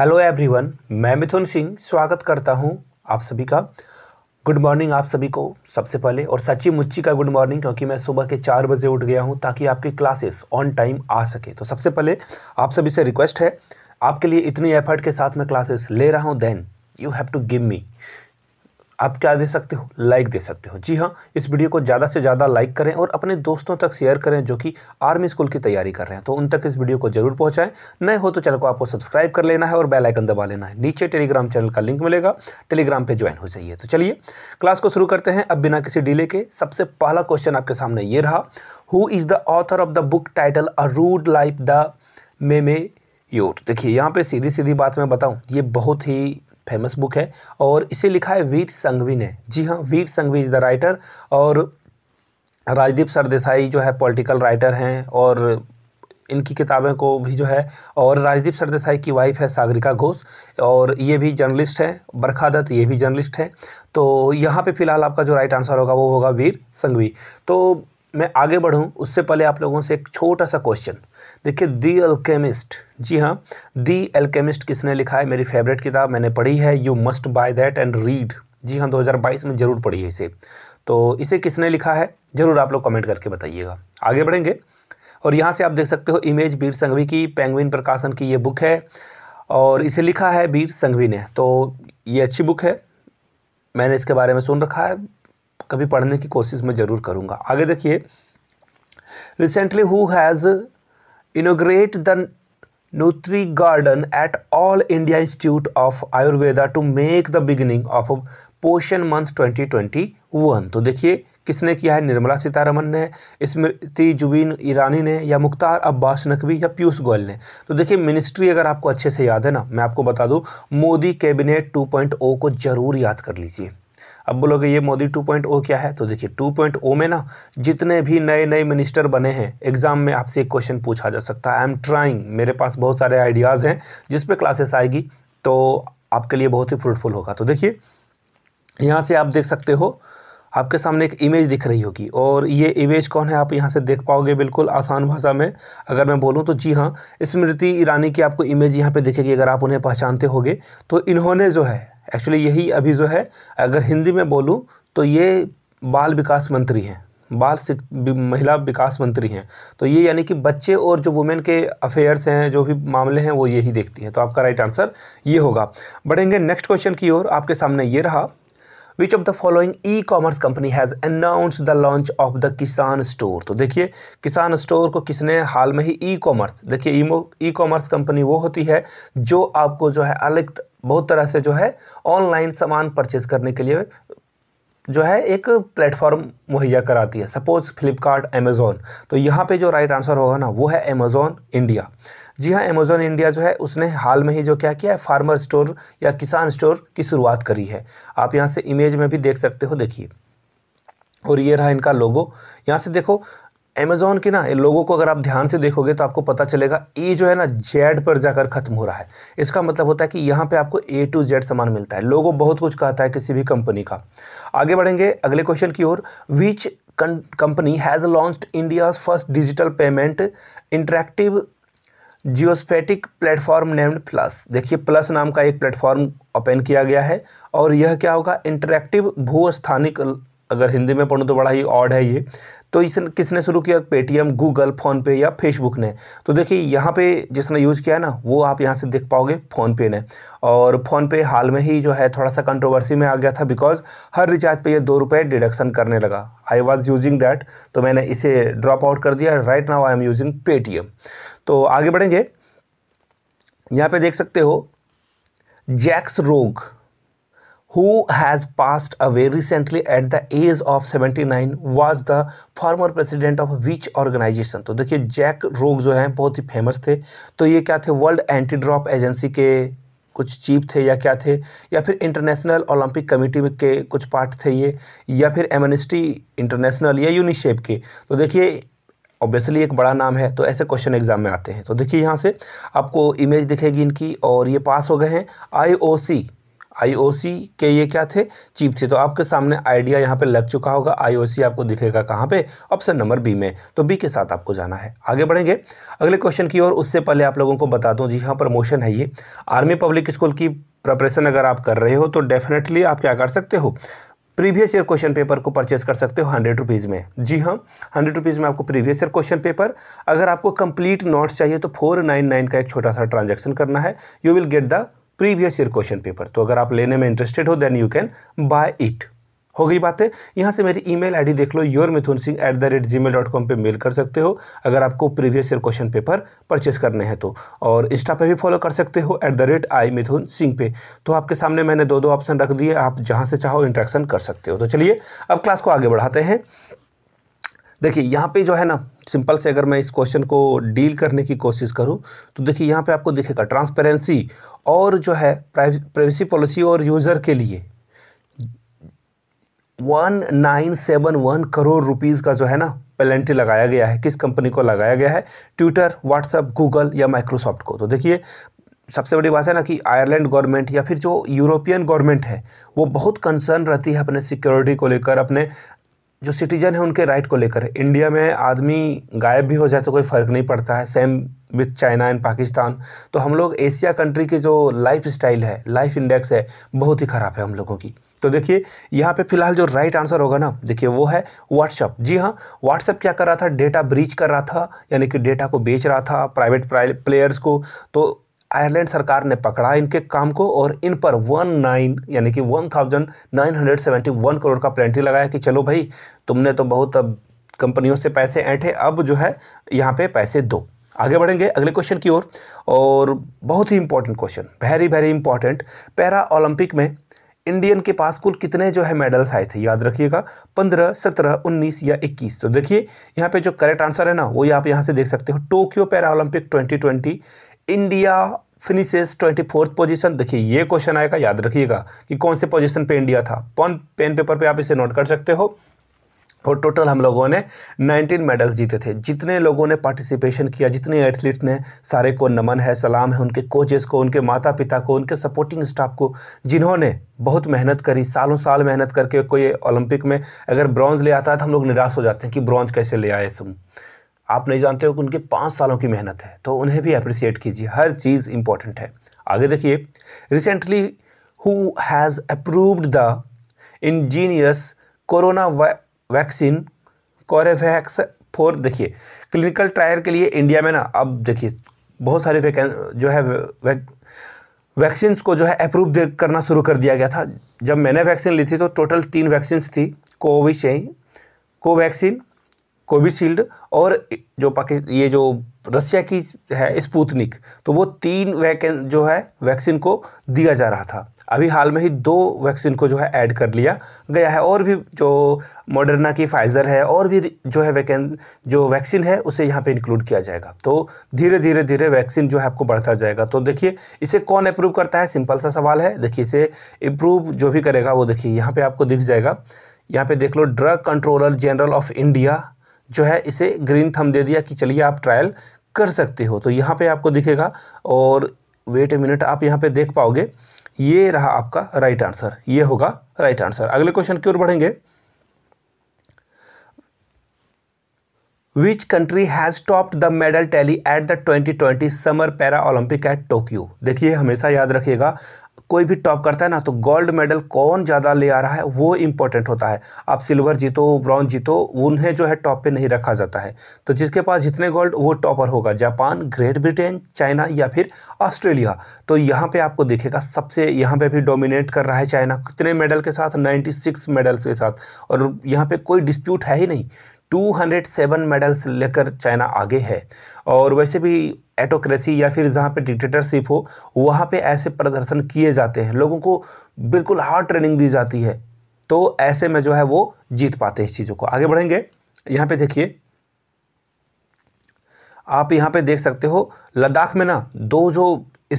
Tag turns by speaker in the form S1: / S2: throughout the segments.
S1: Hello everyone मैं मिथुन सिंह स्वागत करता हूं आप सभी का गुड मॉर्निंग आप सभी को सबसे पहले और सच्ची मुच्ची का गुड मॉर्निंग क्योंकि मैं सुबह के चार बजे उठ गया हूं ताकि आपकी क्लासेस ऑन टाइम आ सके तो सबसे पहले आप सभी से रिक्वेस्ट है आपके लिए इतनी एफर्ट के साथ मैं क्लासेस ले रहा हूँ then you have to give me आप क्या दे सकते हो लाइक दे सकते हो जी हाँ इस वीडियो को ज़्यादा से ज़्यादा लाइक करें और अपने दोस्तों तक शेयर करें जो कि आर्मी स्कूल की तैयारी कर रहे हैं तो उन तक इस वीडियो को जरूर पहुँचाएं नए हो तो चैनल को आपको सब्सक्राइब कर लेना है और बेलाइकन दबा लेना है नीचे टेलीग्राम चैनल का लिंक मिलेगा टेलीग्राम पर ज्वाइन हो जाइए तो चलिए क्लास को शुरू करते हैं अब बिना किसी डिले के सबसे पहला क्वेश्चन आपके सामने ये रहा who is the author of the book title a rude life the memoir देखिए यहाँ पे सीधी सीधी बात मैं बताऊँ ये बहुत ही फेमस बुक है और इसे लिखा है वीर संघवी ने जी हाँ Vir Sanghvi is the writer और राजदीप सरदेसाई जो है पॉलिटिकल राइटर हैं और इनकी किताबें को भी जो है और राजदीप सरदेसाई की वाइफ है सागरिका घोष और ये भी जर्नलिस्ट हैं बरखा दत्त ये भी जर्नलिस्ट हैं तो यहाँ पे फ़िलहाल आपका जो राइट आंसर होगा वो होगा वीर संघवी तो मैं आगे बढ़ूँ उससे पहले आप लोगों से एक छोटा सा क्वेश्चन देखिए दी अल्केमिस्ट जी हाँ दी एल्केमिस्ट किसने लिखा है मेरी फेवरेट किताब मैंने पढ़ी है you must buy that and read जी हाँ 2022 में ज़रूर पढ़ी है इसे तो इसे किसने लिखा है ज़रूर आप लोग कमेंट करके बताइएगा आगे बढ़ेंगे और यहाँ से आप देख सकते हो इमेज वीर संघवी की पेंगविन प्रकाशन की ये बुक है और इसे लिखा है वीर संघवी ने तो ये अच्छी बुक है मैंने इसके बारे में सुन रखा है कभी पढ़ने की कोशिश मैं ज़रूर करूँगा आगे देखिए recently who has inaugurate the Nutri Garden at All India Institute of Ayurveda to make the beginning of Poshan month 2021 तो देखिए किसने किया है निर्मला सीतारमन ने स्मृति जुबीन ईरानी ने या मुख्तार अब्बास नकवी या पीयूष गोयल ने तो देखिए मिनिस्ट्री अगर आपको अच्छे से याद है ना मैं आपको बता दूं मोदी कैबिनेट 2.0 को जरूर याद कर लीजिए अब बोलोगे ये मोदी 2.0 क्या है तो देखिए 2.0 में ना जितने भी नए नए मिनिस्टर बने हैं एग्जाम में आपसे एक क्वेश्चन पूछा जा सकता है आई एम ट्राइंग मेरे पास बहुत सारे आइडियाज़ हैं जिस पे क्लासेस आएगी तो आपके लिए बहुत ही फ्रूटफुल होगा तो देखिए यहाँ से आप देख सकते हो आपके सामने एक इमेज दिख रही होगी और ये इमेज कौन है आप यहाँ से देख पाओगे बिल्कुल आसान भाषा में अगर मैं बोलूँ तो जी हाँ स्मृति ईरानी की आपको इमेज यहाँ पे दिखेगी अगर आप उन्हें पहचानते होगे तो इन्होंने जो है एक्चुअली यही अभी जो है अगर हिंदी में बोलूँ तो ये बाल विकास मंत्री हैं बाल महिला विकास मंत्री हैं तो ये यानी कि बच्चे और जो वुमेन के अफेयर्स हैं जो भी मामले हैं वो यही देखती हैं तो आपका राइट आंसर ये होगा बढ़ेंगे नेक्स्ट क्वेश्चन की ओर आपके सामने ये रहा which of the following e commerce company has announce the launch of the Kisan store तो देखिए किसान स्टोर को किसने हाल में ही ई कॉमर्स देखिए ई कॉमर्स कंपनी वो होती है जो आपको जो है अलग बहुत तरह से जो है ऑनलाइन सामान परचेज करने के लिए जो है एक प्लेटफॉर्म मुहैया कराती है सपोज़ फ्लिपकार्ट अमेज़ोन तो यहाँ पे जो राइट आंसर होगा ना वो है अमेज़ोन इंडिया जी हाँ अमेज़ोन इंडिया जो है उसने हाल में ही जो क्या किया है फार्मर स्टोर या किसान स्टोर की शुरुआत करी है आप यहाँ से इमेज में भी देख सकते हो देखिए और ये रहा इनका लोगो यहाँ से देखो अमेज़ोन की ना लोगों को अगर आप ध्यान से देखोगे तो आपको पता चलेगा ए जो है ना जेड पर जाकर ख़त्म हो रहा है इसका मतलब होता है कि यहाँ पे आपको ए टू जेड सामान मिलता है लोगों बहुत कुछ कहता है किसी भी कंपनी का आगे बढ़ेंगे अगले क्वेश्चन की ओर which company has launch India's first digital payment interactive geospatial platform named plus देखिए प्लस नाम का एक प्लेटफॉर्म ओपन किया गया है और यह क्या होगा इंटरेक्टिव भू स्थानिक अगर हिंदी में पढ़ूँ तो बड़ा ही ऑड है ये तो इसने किसने शुरू किया पेटीएम गूगल फ़ोनपे या फेसबुक ने तो देखिए यहाँ पे जिसने यूज़ किया है ना वो आप यहाँ से देख पाओगे फ़ोनपे ने और फ़ोनपे हाल में ही जो है थोड़ा सा कंट्रोवर्सी में आ गया था बिकॉज हर रिचार्ज पे ये दो रुपये डिडक्शन करने लगा आई वॉज़ यूजिंग दैट तो मैंने इसे ड्रॉप आउट कर दिया right now I am using Paytm तो आगे बढ़ेंगे यहाँ पर देख सकते हो जैक्स रोग who has passed away recently at the age of 79 was the former president of which organization तो देखिए जैक रोग जो हैं बहुत ही फेमस थे तो ये क्या थे वर्ल्ड एंटी ड्रॉप एजेंसी के कुछ चीफ थे या क्या थे या फिर इंटरनेशनल ओलंपिक कमेटी के कुछ पार्ट थे ये या फिर एमनिस्टी इंटरनेशनल या यूनिसेफ के तो देखिए ऑब्वियसली एक बड़ा नाम है तो ऐसे क्वेश्चन एग्जाम में आते हैं तो देखिए यहाँ से आपको इमेज दिखेगी इनकी और ये पास हो गए हैं आईओसी आईओसी के ये क्या थे चीप थे तो आपके सामने आइडिया यहाँ पे लग चुका होगा आईओसी आपको दिखेगा कहाँ पे ऑप्शन नंबर बी में तो बी के साथ आपको जाना है आगे बढ़ेंगे अगले क्वेश्चन की ओर उससे पहले आप लोगों को बता दूँ जी हाँ प्रमोशन है ये आर्मी पब्लिक स्कूल की प्रपरेशन अगर आप कर रहे हो तो डेफिनेटली आप क्या कर सकते हो प्रीवियस ईयर क्वेश्चन पेपर को परचेज कर सकते हो हंड्रेड रुपीज़ में जी हाँ हंड्रेड रुपीज़ में आपको प्रीवियस ईयर क्वेश्चन पेपर अगर आपको कंप्लीट नोट्स चाहिए तो फोर नाइन नाइन का एक छोटा सा ट्रांजैक्शन करना है you will get the previous year question paper तो अगर आप लेने में इंटरेस्टेड हो then you can buy it हो गई बातें यहाँ से मेरी ईमेल आईडी देख लो your Mithun Singh at the rate gmail dot com पर मेल कर सकते हो अगर आपको previous year question paper purchase करने हैं तो और इंस्टा पे भी फॉलो कर सकते हो at the rate I Mithun Singh पे तो आपके सामने मैंने दो दो ऑप्शन रख दिए आप जहाँ से चाहो इंट्रैक्शन कर सकते हो तो चलिए अब क्लास को आगे बढ़ाते हैं देखिए यहाँ पे जो है ना सिंपल से अगर मैं इस क्वेश्चन को डील करने की कोशिश करूं तो देखिए यहाँ पे आपको दिखेगा ट्रांसपेरेंसी और जो है प्राइवेसी पॉलिसी और यूज़र के लिए one nine seven one crore rupees का जो है ना पेलेंटी लगाया गया है किस कंपनी को लगाया गया है ट्विटर व्हाट्सअप गूगल या माइक्रोसॉफ्ट को तो देखिए सबसे बड़ी बात है ना कि आयरलैंड गवर्नमेंट या फिर जो यूरोपियन गवर्नमेंट है वो बहुत कंसर्न रहती है अपने सिक्योरिटी को लेकर अपने जो सिटीजन है उनके राइट को लेकर है इंडिया में आदमी गायब भी हो जाए तो कोई फ़र्क नहीं पड़ता है same with China and Pakistan तो हम लोग एशिया कंट्री की जो लाइफ स्टाइल है लाइफ इंडेक्स है बहुत ही ख़राब है हम लोगों की तो देखिए यहाँ पे फिलहाल जो राइट आंसर होगा ना देखिए वो है व्हाट्सअप जी हाँ व्हाट्सअप क्या कर रहा था डेटा ब्रीच कर रहा था यानी कि डेटा को बेच रहा था प्राइवेट प्लेयर्स को तो आयरलैंड सरकार ने पकड़ा इनके काम को और इन पर वन नाइन यानी कि one thousand nine hundred seventy one crore का प्लेंटी लगाया कि चलो भाई तुमने तो बहुत अब कंपनियों से पैसे ऐंठे अब जो है यहाँ पे पैसे दो आगे बढ़ेंगे अगले क्वेश्चन की ओर और, और बहुत ही important question very very important para Olympic में इंडियन के पास कुल कितने जो है मेडल्स आए थे याद रखिएगा पंद्रह सत्रह उन्नीस या इक्कीस तो देखिए यहाँ पे जो करेक्ट आंसर है ना वो आप यहाँ से देख सकते हो Tokyo para Olympic twenty twenty India finishes twenty fourth position देखिए ये क्वेश्चन आएगा याद रखिएगा कि कौन से पोजिशन पे इंडिया था पौन पेन पेपर पे आप इसे नोट कर सकते हो और टोटल हम लोगों ने 19 मेडल्स जीते थे जितने लोगों ने पार्टिसिपेशन किया जितने एथलीट ने सारे को नमन है सलाम है उनके कोचेस को उनके माता पिता को उनके सपोर्टिंग स्टाफ को जिन्होंने बहुत मेहनत करी सालों साल मेहनत करके कोई ओलंपिक में अगर ब्रॉन्ज ले आता है तो हम लोग निराश हो जाते हैं कि ब्रॉन्ज कैसे ले आए सब आप नहीं जानते हो कि उनके पाँच सालों की मेहनत है तो उन्हें भी अप्रिसिएट कीजिए हर चीज़ इंपॉर्टेंट है आगे देखिए recently who has approved the indigenous corona vaccine Corbevax for देखिए क्लिनिकल ट्रायल के लिए इंडिया में ना अब देखिए बहुत सारे वैकें जो है वैक्सीन को जो है अप्रूव करना शुरू कर दिया गया था जब मैंने वैक्सीन ली थी तो टोटल तीन वैक्सीन्स थी कोविशील्ड कोवैक्सीन कोविशील्ड और जो पाकिस्तान ये जो रसिया की है स्पूतनिक तो वो तीन वैकें जो है वैक्सीन को दिया जा रहा था अभी हाल में ही दो वैक्सीन को जो है ऐड कर लिया गया है और भी जो मॉडर्ना की फाइज़र है और भी जो है वैकें जो वैक्सीन है उसे यहाँ पे इंक्लूड किया जाएगा तो धीरे धीरे धीरे वैक्सीन जो है आपको बढ़ता जाएगा तो देखिए इसे कौन अप्रूव करता है सिंपल सा सवाल है देखिए इसे अप्रूव जो भी करेगा वो देखिए यहाँ पर आपको दिख जाएगा यहाँ पर देख लो drug controller general of India जो है इसे ग्रीन थम दे दिया कि चलिए आप ट्रायल कर सकते हो तो यहाँ पे आपको दिखेगा और वेट ए मिनट आप यहाँ पे देख पाओगे ये रहा आपका राइट आंसर ये होगा राइट आंसर अगले क्वेश्चन की ओर बढ़ेंगे Which country has topped the medal tally at the 2020 Summer para Olympic at Tokyo? देखिए हमेशा याद रखिएगा कोई भी टॉप करता है ना तो गोल्ड मेडल कौन ज़्यादा ले आ रहा है वो इम्पोर्टेंट होता है आप सिल्वर जीतो ब्रॉन्ज जीतो उन्हें जो है टॉप पे नहीं रखा जाता है तो जिसके पास जितने गोल्ड वो टॉपर होगा जापान ग्रेट ब्रिटेन चाइना या फिर ऑस्ट्रेलिया तो यहाँ पे आपको देखेगा सबसे यहाँ पे भी डोमिनेट कर रहा है चाइना कितने मेडल के साथ नाइन्टी मेडल्स के साथ और यहाँ पर कोई डिस्प्यूट है ही नहीं 207 मेडल्स लेकर चाइना आगे है और वैसे भी एटोक्रेसी या फिर जहाँ पे डिक्टेटरशिप हो वहाँ पे ऐसे प्रदर्शन किए जाते हैं लोगों को बिल्कुल हार्ड ट्रेनिंग दी जाती है तो ऐसे में जो है वो जीत पाते हैं इस चीज़ों को आगे बढ़ेंगे यहाँ पे देखिए आप यहाँ पे देख सकते हो लद्दाख में ना दो जो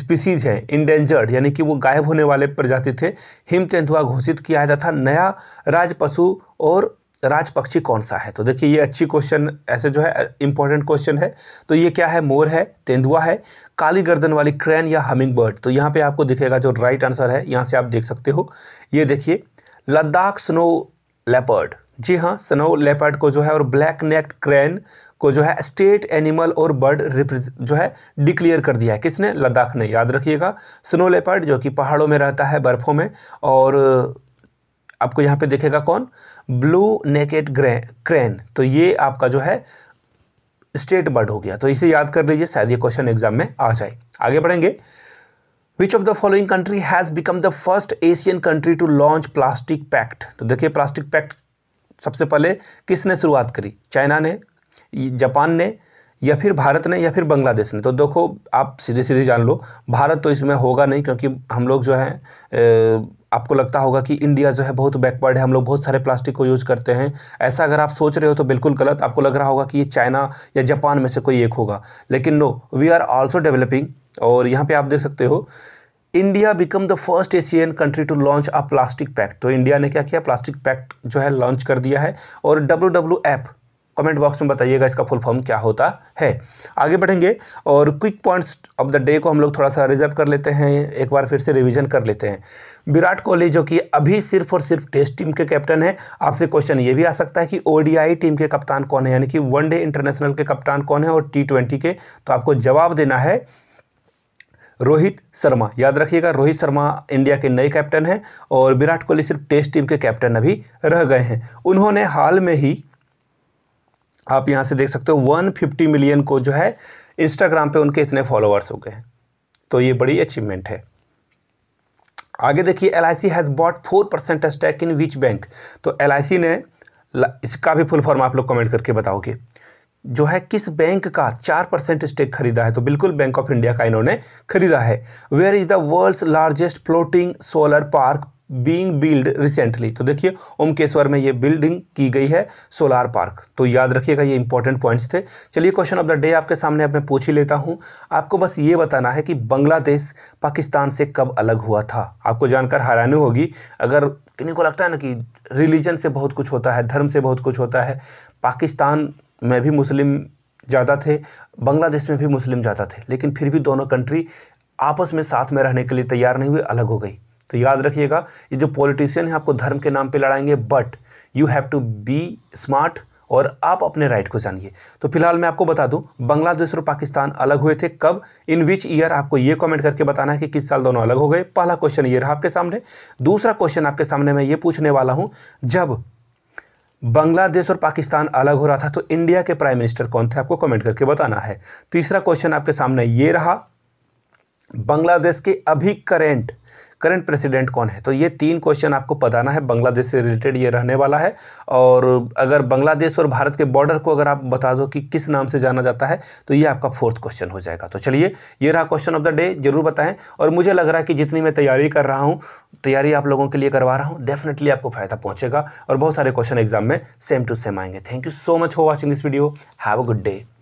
S1: स्पीसीज हैं इंडेंजर्ड यानी कि वो गायब होने वाले प्रजाति थे हिम तेंदुआ घोषित किया जाता नया राज पशु और राजपक्षी कौन सा है तो देखिए ये अच्छी क्वेश्चन ऐसे जो है इंपॉर्टेंट क्वेश्चन है तो ये क्या है मोर है तेंदुआ है काली गर्दन वाली क्रैन या हमिंग बर्ड तो यहाँ पे आपको दिखेगा जो राइट आंसर है यहाँ से आप देख सकते हो ये देखिए लद्दाख स्नो लेपर्ड जी हाँ स्नो लेपर्ड को जो है और ब्लैक नेक्ड क्रैन को जो है स्टेट एनिमल और बर्ड जो है डिक्लेयर कर दिया है किसने लद्दाख ने याद रखिएगा स्नो लेपर्ड जो कि पहाड़ों में रहता है बर्फ़ों में और आपको यहाँ पे देखेगा कौन ब्लू नेकेट ग्रे क्रेन तो ये आपका जो है स्टेट बर्ड हो गया तो इसे याद कर लीजिए शायद ये क्वेश्चन एग्जाम में आ जाए आगे बढ़ेंगे which of the following country has become the first Asian country to launch plastic pact तो देखिए प्लास्टिक पैक्ट सबसे पहले किसने शुरुआत करी चाइना ने जापान ने या फिर भारत ने या फिर बांग्लादेश ने तो देखो आप सीधे सीधे जान लो भारत तो इसमें होगा नहीं क्योंकि हम लोग जो है आपको लगता होगा कि इंडिया जो है बहुत बैकवर्ड है हम लोग बहुत सारे प्लास्टिक को यूज़ करते हैं ऐसा अगर आप सोच रहे हो तो बिल्कुल गलत आपको लग रहा होगा कि ये चाइना या जापान में से कोई एक होगा लेकिन no we are also developing और यहाँ पर आप देख सकते हो India become the first Asian country to launch a plastic pact तो इंडिया ने क्या किया प्लास्टिक पैक्ट जो है लॉन्च कर दिया है और W W F comment box में बताइएगा इसका फुल फॉर्म क्या होता है आगे बढ़ेंगे और quick points of the day को हम लोग थोड़ा सा रिजर्व कर लेते हैं एक बार फिर से रिविजन कर लेते हैं विराट कोहली जो कि अभी सिर्फ और सिर्फ टेस्ट टीम के कैप्टन है आपसे क्वेश्चन ये भी आ सकता है कि ओ टीम के कप्तान कौन है यानी कि वनडे इंटरनेशनल के कप्तान कौन है और टी के तो आपको जवाब देना है रोहित शर्मा याद रखिएगा रोहित शर्मा इंडिया के नए कैप्टन हैं और विराट कोहली सिर्फ टेस्ट टीम के कैप्टन अभी रह गए हैं उन्होंने हाल में ही आप यहाँ से देख सकते हो 150 मिलियन को जो है इंस्टाग्राम पे उनके इतने फॉलोअर्स हो गए हैं तो ये बड़ी अचीवमेंट है आगे देखिए L I C has bought four percent stake in which bank तो एल आई सी ने इसका भी फुल फॉर्म आप लोग कमेंट करके बताओगे जो है किस बैंक का चार परसेंट स्टेक खरीदा है तो बिल्कुल बैंक ऑफ इंडिया का इन्होंने खरीदा है where is the world's largest floating solar park being build recently तो देखिए ओमकेश्वर में ये बिल्डिंग की गई है सोलार पार्क तो याद रखिएगा ये इंपॉर्टेंट पॉइंट्स थे चलिए क्वेश्चन ऑफ द डे आपके सामने अब मैं पूछ ही लेता हूँ आपको बस ये बताना है कि बांग्लादेश पाकिस्तान से कब अलग हुआ था आपको जानकर हैरानी होगी अगर किन्हीं को लगता है ना कि रिलीजन से बहुत कुछ होता है धर्म से बहुत कुछ होता है पाकिस्तान में भी मुस्लिम ज़्यादा थे बांग्लादेश में भी मुस्लिम ज़्यादा थे लेकिन फिर भी दोनों कंट्री आपस में साथ में रहने के लिए तैयार नहीं हुए अलग हो गई तो याद रखिएगा ये जो पॉलिटिशियन है आपको धर्म के नाम पे लड़ाएंगे but you have to be smart और आप अपने राइट को जानिए तो फिलहाल मैं आपको बता दूं बांग्लादेश और पाकिस्तान अलग हुए थे कब इन विच ईयर आपको ये कमेंट करके बताना है कि किस साल दोनों अलग हो गए पहला क्वेश्चन ये रहा आपके सामने दूसरा क्वेश्चन आपके सामने मैं ये पूछने वाला हूँ जब बांग्लादेश और पाकिस्तान अलग हो रहा था तो इंडिया के प्राइम मिनिस्टर कौन थे आपको कमेंट करके बताना है तीसरा क्वेश्चन आपके सामने ये रहा बांग्लादेश के अभी करेंट करंट प्रेसिडेंट कौन है तो ये तीन क्वेश्चन आपको बताना है बांग्लादेश से रिलेटेड ये रहने वाला है और अगर बांग्लादेश और भारत के बॉर्डर को अगर आप बता दो कि किस नाम से जाना जाता है तो ये आपका फोर्थ क्वेश्चन हो जाएगा तो चलिए ये रहा क्वेश्चन ऑफ द डे जरूर बताएं और मुझे लग रहा है कि जितनी मैं तैयारी कर रहा हूँ तैयारी आप लोगों के लिए करवा रहा हूँ डेफिनेटली आपको फायदा पहुँचेगा और बहुत सारे क्वेश्चन एग्जाम में सेम टू सेम आएंगे thank you so much for watching this video have a good day